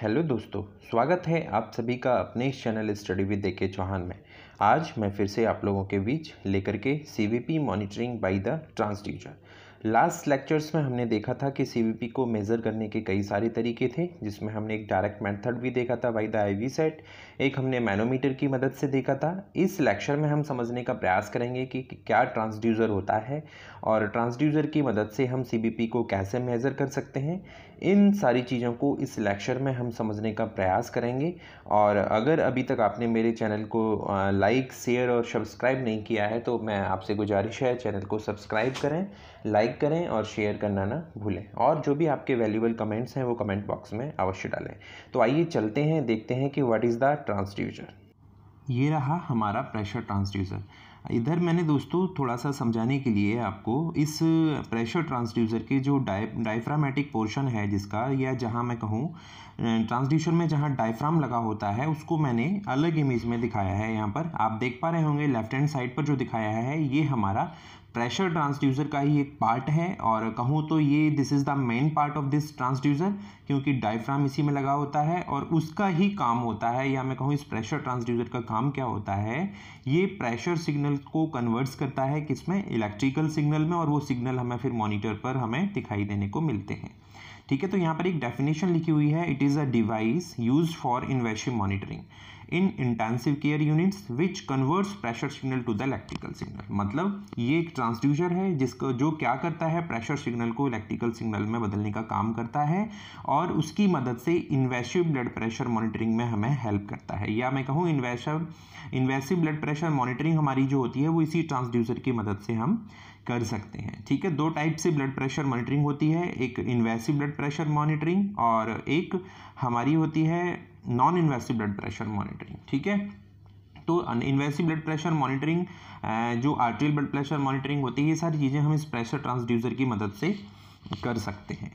hello दोस्तों स्वागत है आप सभी का अपने इस चैनल स्टडी विद देखे चौहान में आज मैं फिर से आप लोगों के बीच लेकर के CVP monitoring by the transducer last lectures में हमने देखा था कि सीवीपी को मेज़र करने के कई सारे तरीके थे जिसमें हमने एक डायरेक्ट मेथड भी देखा था बाई द आई वी सेट एक हमने मैनोमीटर की मदद से देखा था इस लेक्चर में हम समझने का प्रयास करेंगे कि क्या ट्रांसड्यूज़र होता है और ट्रांसड्यूज़र की मदद से हम सीबीपी को कैसे मेज़र कर सकते हैं इन सारी चीज़ों को इस लेक्चर में हम समझने का प्रयास करेंगे और अगर अभी तक आपने मेरे चैनल को लाइक शेयर और सब्सक्राइब नहीं किया है तो मैं आपसे गुजारिश है चैनल को सब्सक्राइब करें लाइक करें और शेयर करना ना भूलें और जो भी आपके वैल्यूबल कमेंट्स हैं वो कमेंट बॉक्स में अवश्य डालें तो आइए चलते हैं देखते हैं कि वाट इज़ द ट्रांसड्यूजर ये रहा हमारा प्रेशर ट्रांसड्यूजर इधर मैंने दोस्तों थोड़ा सा समझाने के लिए आपको इस प्रेशर ट्रांसड्यूसर के जो डाय डायफ्रामेटिक पोर्शन है जिसका या जहाँ मैं कहूँ ट्रांसड्यूसर में जहाँ डायफ्राम लगा होता है उसको मैंने अलग इमेज में दिखाया है यहाँ पर आप देख पा रहे होंगे लेफ्ट हैंड साइड पर जो दिखाया है ये हमारा प्रेशर ट्रांसड्यूसर का ही एक पार्ट है और कहूँ तो ये this is the main part of this transducer क्योंकि डायफ्राम इसी में लगा होता है और उसका ही काम होता है या मैं कहूँ इस प्रेशर ट्रांसड्यूसर का काम क्या होता है ये प्रेशर सिग्नल को कन्वर्ट्स करता है किसमें इलेक्ट्रिकल सिग्नल में और वो सिग्नल हमें फिर मॉनिटर पर हमें दिखाई देने को मिलते हैं ठीक है तो यहाँ पर एक डेफिनेशन लिखी हुई है it is a device use for invasion monitoring in intensive care units which converts pressure signal to the electrical signal मतलब ये एक ट्रांसड्यूजर है जिसको जो क्या करता है प्रेशर सिग्नल को इलेक्ट्रिकल सिग्नल में बदलने का काम करता है और उसकी मदद से इन्वेसिव ब्लड प्रेशर मॉनिटरिंग में हमें हेल्प करता है या मैं कहूँ invasive invasive blood pressure monitoring हमारी जो होती है वो इसी ट्रांसड्यूसर की मदद से हम कर सकते हैं ठीक है दो टाइप से ब्लड प्रेशर मॉनिटरिंग होती है एक इन्वेसिव ब्लड प्रेशर मॉनिटरिंग और एक हमारी होती है non invasive blood pressure monitoring ठीक है तो इन्वेसिव ब्लड प्रेशर मॉनिटरिंग जो आर्टियल ब्लड प्रेशर मॉनिटरिंग होती है ये सारी चीज़ें हम इस प्रेशर ट्रांसड्यूसर की मदद से कर सकते हैं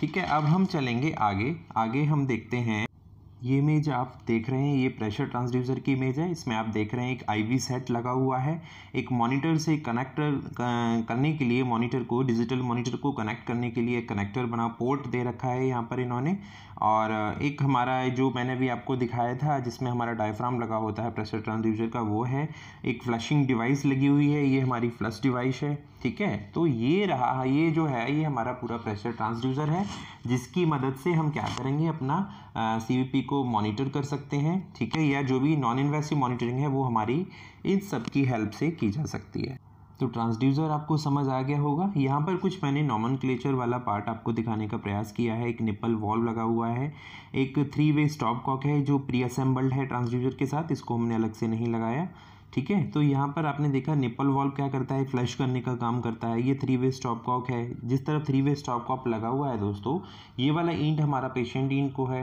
ठीक है अब हम चलेंगे आगे आगे हम देखते हैं ये इमेज आप देख रहे हैं ये प्रेशर ट्रांसड्यूसर की इमेज है इसमें आप देख रहे हैं एक आईवी सेट लगा हुआ है एक मॉनिटर से कनेक्टर करने के लिए मॉनिटर को डिजिटल मॉनिटर को कनेक्ट करने के लिए कनेक्टर बना पोर्ट दे रखा है यहाँ पर इन्होंने और एक हमारा जो मैंने भी आपको दिखाया था जिसमें हमारा डायफ्राम लगा होता है प्रेशर ट्रांसड्यूजर का वो है एक फ्लशिंग डिवाइस लगी हुई है ये हमारी फ्लश डिवाइस है ठीक है तो ये रहा ये जो है ये हमारा पूरा प्रेशर ट्रांसड्यूजर है जिसकी मदद से हम क्या करेंगे अपना सी को मॉनिटर कर सकते हैं ठीक है या जो भी नॉन इन्वेसिव मॉनिटरिंग है वो हमारी इन सब की हेल्प से की जा सकती है तो ट्रांसड्यूसर आपको समझ आ गया होगा यहाँ पर कुछ मैंने नॉमन वाला पार्ट आपको दिखाने का प्रयास किया है एक निपल वॉल्व लगा हुआ है एक थ्री वे स्टॉप कॉक है जो प्री असेंबल्ड है ट्रांसड्यूसर के साथ इसको हमने अलग से नहीं लगाया ठीक है तो यहाँ पर आपने देखा निपल वॉल्व क्या करता है फ्लश करने का काम करता है ये थ्री वे स्टॉप कॉक है जिस तरफ थ्री वे स्टॉप कॉक लगा हुआ है दोस्तों ये वाला ईंट हमारा पेशेंट ईंट को है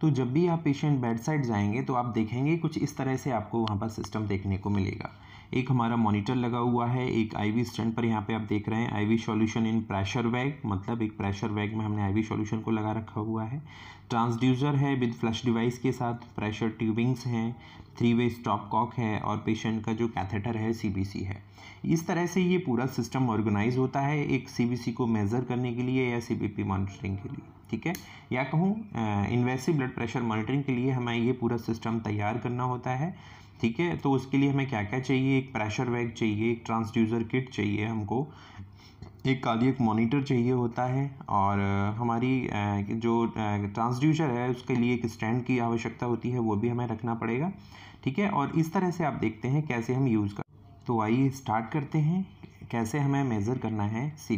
तो जब भी आप पेशेंट बेड साइड जाएंगे तो आप देखेंगे कुछ इस तरह से आपको वहाँ पर सिस्टम देखने को मिलेगा एक हमारा मॉनिटर लगा हुआ है एक आईवी स्टैंड पर यहाँ पे आप देख रहे हैं आईवी सॉल्यूशन इन प्रेशर वैग मतलब एक प्रेशर वैग में हमने आईवी सॉल्यूशन को लगा रखा हुआ है ट्रांसड्यूजर है विद फ्लश डिवाइस के साथ प्रेशर ट्यूबिंग्स हैं थ्री वे स्टॉप कॉक है और पेशेंट का जो कैथेटर है सीबीसी है इस तरह से ये पूरा सिस्टम ऑर्गेनाइज होता है एक सीबीसी को मेज़र करने के लिए या सीबीपी मॉनिटरिंग के लिए ठीक है या कहूँ इन्वेसिव ब्लड प्रेशर मॉनिटरिंग के लिए हमें ये पूरा सिस्टम तैयार करना होता है ठीक है तो उसके लिए हमें क्या क्या चाहिए एक प्रेशर वैग चाहिए एक ट्रांसड्यूज़र किट चाहिए हमको एक काली एक मोनीटर चाहिए होता है और हमारी जो ट्रांसड्यूजर है उसके लिए एक स्टैंड की आवश्यकता होती है वो भी हमें रखना पड़ेगा ठीक है और इस तरह से आप देखते हैं कैसे हम यूज़ कर तो आइए स्टार्ट करते हैं कैसे हमें मेज़र करना है सी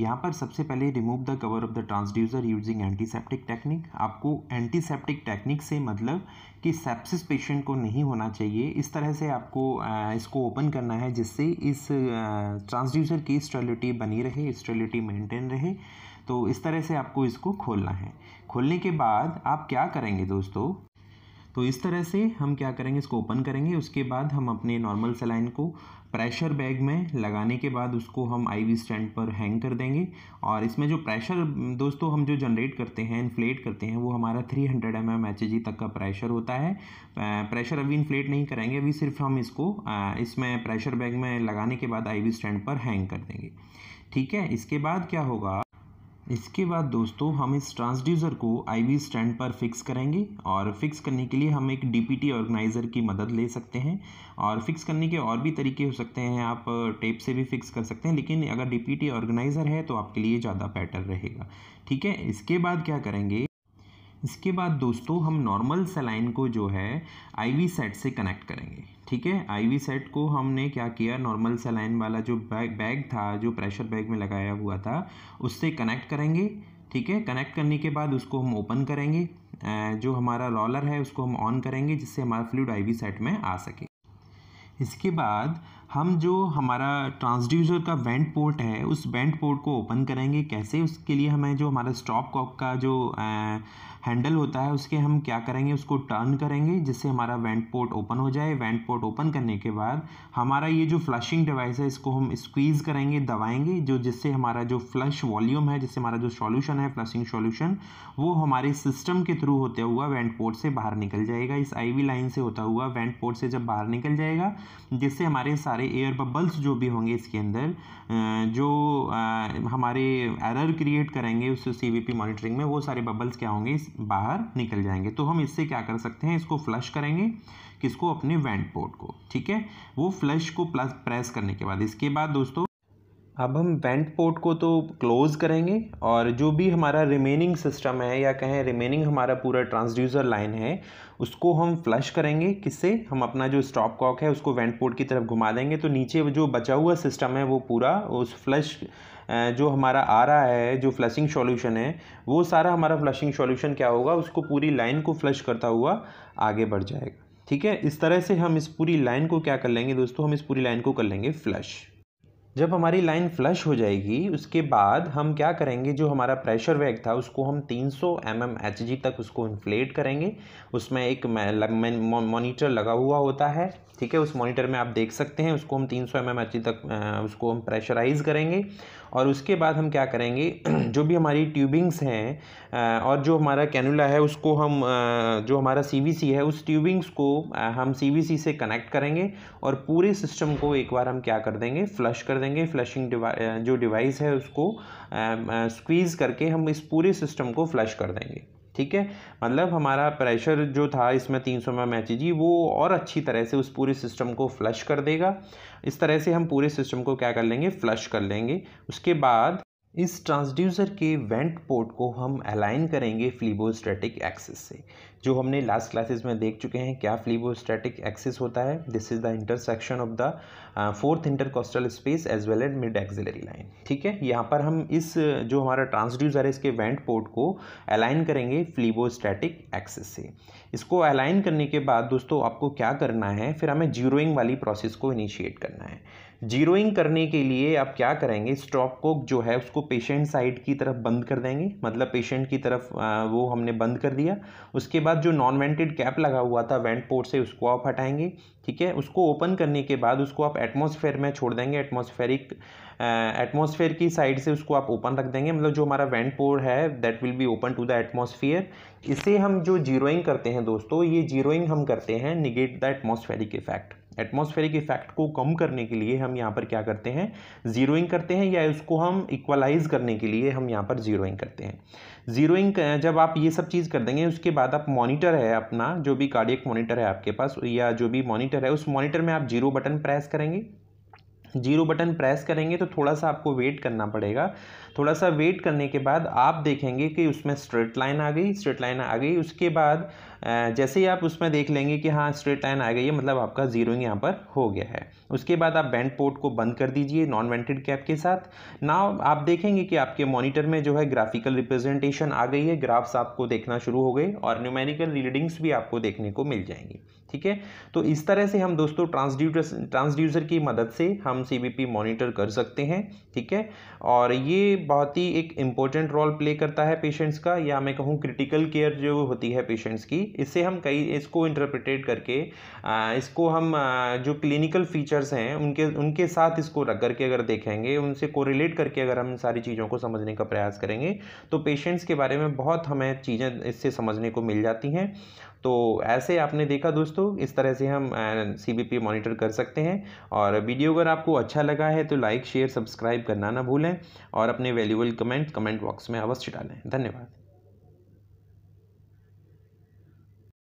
यहाँ पर सबसे पहले remove the cover of the transducer using antiseptic technique आपको एंटीसेप्टिक टेक्निक से मतलब कि सेप्सिस पेशेंट को नहीं होना चाहिए इस तरह से आपको इसको ओपन करना है जिससे इस ट्रांसड्यूजर की स्टेलिटी बनी रहे स्टेलिटी मेंटेन रहे तो इस तरह से आपको इसको खोलना है खोलने के बाद आप क्या करेंगे दोस्तों तो इस तरह से हम क्या करेंगे इसको ओपन करेंगे उसके बाद हम अपने नॉर्मल सलाइन को प्रेशर बैग में लगाने के बाद उसको हम आईवी स्टैंड पर हैंग कर देंगे और इसमें जो प्रेशर दोस्तों हम जो जनरेट करते हैं इन्फ्लेट करते हैं वो हमारा 300 हंड्रेड एम एम एच तक का प्रेशर होता है प्रेशर अभी इन्फ्लेट नहीं करेंगे अभी सिर्फ हम इसको इसमें प्रेशर बैग में लगाने के बाद आई स्टैंड पर हैंग कर देंगे ठीक है इसके बाद क्या होगा इसके बाद दोस्तों हम इस ट्रांसड्यूज़र को आईवी स्टैंड पर फिक्स करेंगे और फिक्स करने के लिए हम एक डीपीटी ऑर्गेनाइज़र की मदद ले सकते हैं और फिक्स करने के और भी तरीके हो सकते हैं आप टेप से भी फिक्स कर सकते हैं लेकिन अगर डीपीटी ऑर्गेनाइज़र है तो आपके लिए ज़्यादा बेटर रहेगा ठीक है इसके बाद क्या करेंगे इसके बाद दोस्तों हम नॉर्मल सलाइन को जो है आईवी सेट से कनेक्ट करेंगे ठीक है आईवी सेट को हमने क्या किया नॉर्मल सलाइन वाला जो बैग बैग था जो प्रेशर बैग में लगाया हुआ था उससे कनेक्ट करेंगे ठीक है कनेक्ट करने के बाद उसको हम ओपन करेंगे जो हमारा रोलर है उसको हम ऑन करेंगे जिससे हमारा फ्लूड आई सेट में आ सके इसके बाद हम जो हमारा ट्रांसड्यूसर का वेंट पोर्ट है उस वेंट पोर्ट को ओपन करेंगे कैसे उसके लिए हमें जो हमारा स्टॉप कॉक का जो हैंडल होता है उसके हम क्या करेंगे उसको टर्न करेंगे जिससे हमारा वेंट पोर्ट ओपन हो जाए वेंट पोर्ट ओपन करने के बाद हमारा ये जो फ्लशिंग डिवाइस है इसको हम स्क्वीज़ करेंगे दबाएंगे जो जिससे हमारा जो फ्लश वॉल्यूम है जिससे हमारा जो सॉल्यूशन है फ्लशिंग सॉल्यूशन वो हमारे सिस्टम के थ्रू होते हुआ वेंट पोर्ट से बाहर निकल जाएगा इस आई लाइन से होता हुआ वेंट पोर्ट से जब बाहर निकल जाएगा जिससे हमारे सारे सारे एयर बबल्स जो भी होंगे इसके अंदर जो हमारे एरर क्रिएट करेंगे उस सी मॉनिटरिंग में वो सारे बबल्स क्या होंगे बाहर निकल जाएंगे तो हम इससे क्या कर सकते हैं इसको फ्लश करेंगे किसको अपने वेंट पोर्ट को ठीक है वो फ्लश को प्लस प्रेस करने के बाद इसके बाद दोस्तों अब हम वेंट पोर्ट को तो क्लोज़ करेंगे और जो भी हमारा रिमेनिंग सिस्टम है या कहें रिमेनिंग हमारा पूरा ट्रांसड्यूसर लाइन है उसको हम फ्लश करेंगे किससे हम अपना जो स्टॉप कॉक है उसको वेंट पोर्ट की तरफ घुमा देंगे तो नीचे जो बचा हुआ सिस्टम है वो पूरा उस फ्लश जो हमारा आ रहा है जो फ्लशिंग सॉल्यूशन है वो सारा हमारा फ्लशिंग सॉल्यूशन क्या होगा उसको पूरी लाइन को फ्लश करता हुआ आगे बढ़ जाएगा ठीक है इस तरह से हम इस पूरी लाइन को क्या कर लेंगे दोस्तों हम इस पूरी लाइन को कर लेंगे फ्लश जब हमारी लाइन फ्लश हो जाएगी उसके बाद हम क्या करेंगे जो हमारा प्रेशर वैग था उसको हम 300 सौ mm तक उसको इन्फ्लेट करेंगे उसमें एक मॉनिटर लगा हुआ होता है ठीक है उस मॉनिटर में आप देख सकते हैं उसको हम 300 सौ mm तक उसको हम प्रेशराइज करेंगे और उसके बाद हम क्या करेंगे जो भी हमारी ट्यूबिंग्स हैं और जो हमारा कैनुला है उसको हम जो हमारा सी है उस ट्यूबिंग्स को हम सी से कनेक्ट करेंगे और पूरे सिस्टम को एक बार हम क्या कर देंगे फ्लश कर देंगे फ्लशिंग जो डिवाइस है उसको स्क्वीज़ करके हम इस पूरे सिस्टम को फ्लश कर देंगे ठीक है मतलब हमारा प्रेशर जो था इसमें तीन सौ एम एच जी वो और अच्छी तरह से उस पूरे सिस्टम को फ्लश कर देगा इस तरह से हम पूरे सिस्टम को क्या कर लेंगे फ्लश कर लेंगे उसके बाद इस ट्रांसड्यूसर के वेंट पोर्ट को हम अलाइन करेंगे फ्लीबोस्टैटिक एक्सिस से जो हमने लास्ट क्लासेस में देख चुके हैं क्या फ्लीबोस्टैटिक एक्सिस होता है this is the intersection of the fourth intercostal space as well as mid axillary line ठीक है यहाँ पर हम इस जो हमारा ट्रांसड्यूसर है इसके वेंट पोर्ट को अलाइन करेंगे फ्लीबोस्टैटिक एक्सिस से इसको अलाइन करने के बाद दोस्तों आपको क्या करना है फिर हमें जीरोइंग वाली प्रोसेस को इनिशिएट करना है जीरोइंग करने के लिए आप क्या करेंगे स्टॉप को जो है उसको पेशेंट साइड की तरफ बंद कर देंगे मतलब पेशेंट की तरफ वो हमने बंद कर दिया उसके बाद जो नॉन वेंटेड कैप लगा हुआ था वेंट पोर्ट से उसको आप हटाएंगे ठीक है उसको ओपन करने के बाद उसको आप एटमोसफेयर में छोड़ देंगे एटमोसफेरिक एटमोसफेयर की साइड से उसको आप ओपन रख देंगे मतलब जो हमारा वेंट पोर है that will be open to the atmosphere इसे हम जो जीरोइंग करते हैं दोस्तों ये जीरोइंग हम करते हैं negate the atmospheric effect atmospheric effect को कम करने के लिए हम यहाँ पर क्या करते हैं जीरोइंग करते हैं या उसको हम इक्वलाइज करने के लिए हम यहाँ पर जीरोइंग करते हैं जीरोइंग जब आप ये सब चीज़ कर देंगे उसके बाद आप मॉनिटर है अपना जो भी कार्डियक मॉनिटर है आपके पास या जो भी मॉनिटर है उस मॉनिटर में आप जीरो बटन प्रेस करेंगे जीरो बटन प्रेस करेंगे तो थोड़ा सा आपको वेट करना पड़ेगा थोड़ा सा वेट करने के बाद आप देखेंगे कि उसमें स्ट्रेट लाइन आ गई स्ट्रेट लाइन आ गई उसके बाद जैसे ही आप उसमें देख लेंगे कि हाँ स्ट्रेट लाइन आ गई है मतलब आपका ज़ीरो यहाँ पर हो गया है उसके बाद आप बैंड पोर्ट को बंद कर दीजिए नॉन वेंटेड कैप के साथ ना आप देखेंगे कि आपके मॉनिटर में जो है ग्राफिकल रिप्रेजेंटेशन आ गई है ग्राफ्स आपको देखना शुरू हो गए और न्यूमेरिकल रीडिंग्स भी आपको देखने को मिल जाएंगी ठीक है तो इस तरह से हम दोस्तों ट्रांसड्यूटर ट्रांसड्यूसर की मदद से हम सीबीपी मॉनिटर कर सकते हैं ठीक है और ये बहुत ही एक इम्पोर्टेंट रोल प्ले करता है पेशेंट्स का या मैं कहूँ क्रिटिकल केयर जो होती है पेशेंट्स की इससे हम कई इसको इंटरप्रिटेट करके आ, इसको हम आ, जो क्लिनिकल फीचर्स हैं उनके उनके साथ इसको रख करके अगर देखेंगे उनसे कोरिलेट करके अगर हम सारी चीज़ों को समझने का प्रयास करेंगे तो पेशेंट्स के बारे में बहुत हमें चीज़ें इससे समझने को मिल जाती हैं तो ऐसे आपने देखा दोस्तों इस तरह से हम सी बी पी मॉनिटर कर सकते हैं और वीडियो अगर आपको अच्छा लगा है तो लाइक शेयर सब्सक्राइब करना ना भूलें और अपने वैल्यूबल कमेंट कमेंट बॉक्स में अवश्य डालें धन्यवाद